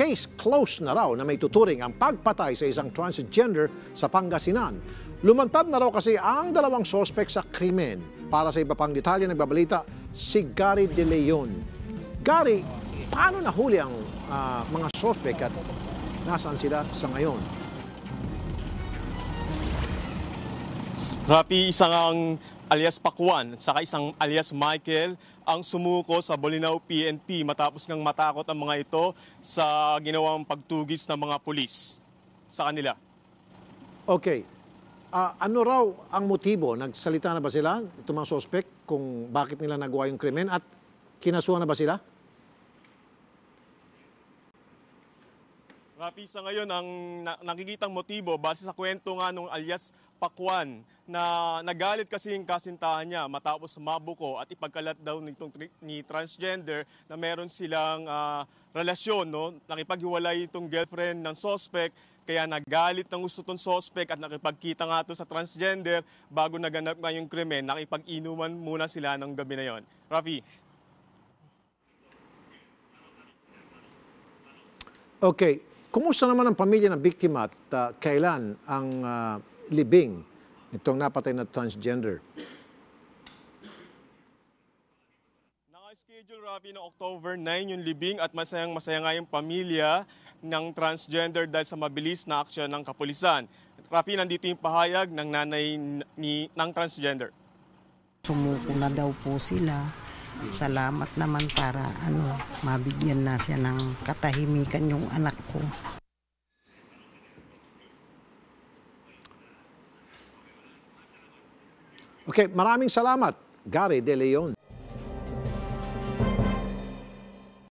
case closed na raw na may tuturing ang pagpatay sa isang transgender sa Pangasinan. Lumantad na raw kasi ang dalawang sospek sa krimen. Para sa iba pang detalye, nagbabalita si Gary De Leon. Gary, paano nahuli ang uh, mga sospek at nasaan sila sa ngayon? Rapi, isang ang alias Pakwan at saka isang alias Michael ang sumuko sa Bolinao PNP matapos ngang matakot ang mga ito sa ginawang pagtugis ng mga pulis sa kanila. Okay. Uh, ano raw ang motibo? Nagsalita na ba sila, itong mga sospek, kung bakit nila nagawa yung krimen at kinasuhan na ba sila? Rapi, ngayon, ang nakikitang motibo base sa kwento nga nung alias pakwan na nagalit kasi yung kasintahan niya matapos mabuko at ipagkalat daw nitong ni transgender na meron silang uh, relasyon. No? Nakipaghiwalay itong girlfriend ng suspect kaya nagalit ng gusto tong suspect at nakipagkita nga to sa transgender bago naganap nga yung krimen. Nakipag-inuman muna sila ng gabi na yon. Rafi. Okay. Kumusta naman ang pamilya ng biktima at uh, kailan ang uh, libing nitong napatay na transgender. Naka-schedule, Ravi, no October 9 yung libing at masayang-masaya nga yung pamilya ng transgender dahil sa mabilis na aksyon ng kapulisan. Rafi, nandito yung pahayag ng nanay ni, ng transgender. Sumuko na daw po sila. Salamat naman para ano, mabigyan na siya ng katahimikan yung anak ko. Okay, maraming salamat, Gary De Leon.